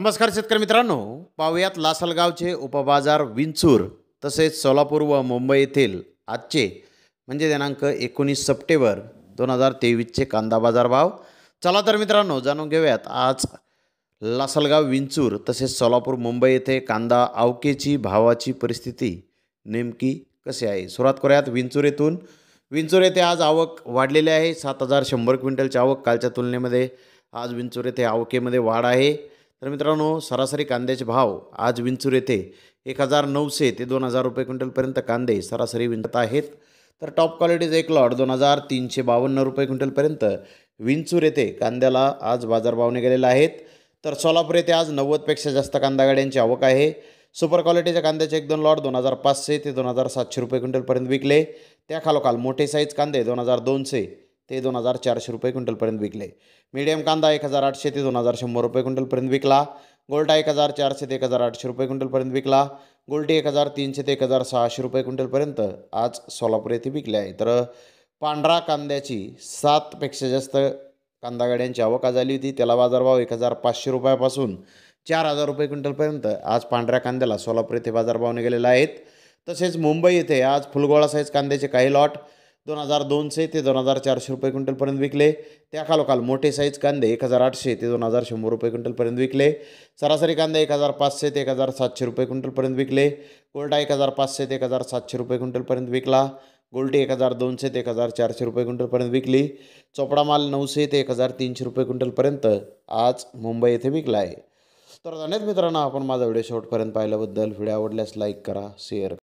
नमस्कार शेतकरी मित्रांनो पाहुयात लासलगावचे उपबाजार विंचूर तसेच सोलापूर व मुंबई येथील आजचे म्हणजे दिनांक एकोणीस सप्टेंबर दोन हजार तेवीसचे कांदा बाजार भाव चला तर मित्रांनो जाणून घेऊयात आज लासलगाव विंचूर तसेच सोलापूर मुंबई येथे कांदा आवकेची भावाची परिस्थिती नेमकी कशी आहे सुरुवात करूयात विंचूर येथून विंचूर येथे आज आवक वाढलेली आहे सात हजार शंभर क्विंटलची आवक कालच्या तुलनेमध्ये आज विंचूर येथे आवकेमध्ये वाढ आहे तर मित्रांनो सरासरी कांद्याचे भाव आज विंचूर येथे एक हजार नऊशे ते दोन हजार रुपये क्विंटलपर्यंत कांदे सरासरी विंचत आहेत तर टॉप क्वालिटीज एक लॉट दोन हजार तीनशे बावन्न रुपये क्विंटलपर्यंत विंचूर येथे कांद्याला आज बाजारभाव निघालेला आहेत तर सोलापूर येथे आज नव्वदपेक्षा जास्त कांदा गाड्यांची आवक आहे सुपर क्वालिटीच्या कांद्याचे एक दोन लॉट दोन हजार पाचशे ते दोन हजार सातशे रुपये क्विंटलपर्यंत विकले त्या मोठे साईज कांदे दोन हजार दोनशे ते दोन हजार चारशे रुपये क्विंटलपर्यंत विकले मीडियम कांदा एक हजार आठशे ते दोन हजार शंभर रुपये क्विंटलपर्यंत विकला गोल्टा एक हजार चारशे ते एक हजार आठशे रुपये क्विंटलपर्यंत विकला गोल्टी एक हजार तीनशे ते एक हजार सहाशे रुपये क्विंटलपर्यंत आज सोलापूर येथे विकले आहे तर पांढरा कांद्याची सातपेक्षा जास्त कांदा गाड्यांची आवक झाली होती त्याला बाजारभाव एक हजार पाचशे रुपयापासून चार हजार रुपये क्विंटलपर्यंत आज पांढऱ्या कांद्याला सोलापूर येथे बाजारभाव निघालेला आहेत तसेच मुंबई येथे आज फुलगोळा साईज कांद्याचे काही लॉट दोन हजार दोनशे ते दोन हजार चारशे रुपये क्विंटलपर्यंत विकले त्याखालोखाल मोठे साईज कांदे एक हजार आठशे ते दोन हजार शंभर रुपये क्विंटलपर्यंत विकले सरासरी कांदे एक हजार पाचशे ते एक हजार सातशे रुपये क्विंटलपर्यंत विकले कोल्टा एक हजार पाचशे ते एक हजार सातशे रुपये क्विंटलपर्यंत विकला गोल्टी एक हजार दोनशे ते एक हजार चारशे रुपये क्विंटलपर्यंत विकली चोपडा माल नऊशे ते एक हजार तीनशे रुपये क्विंटलपर्यंत आज मुंबई येथे विकला आहे तर अनेक मित्रांनो आपण माझा व्हिडिओ शेवटपर्यंत पाहिल्याबद्दल व्हिडिओ आवडल्यास लाईक करा शेअर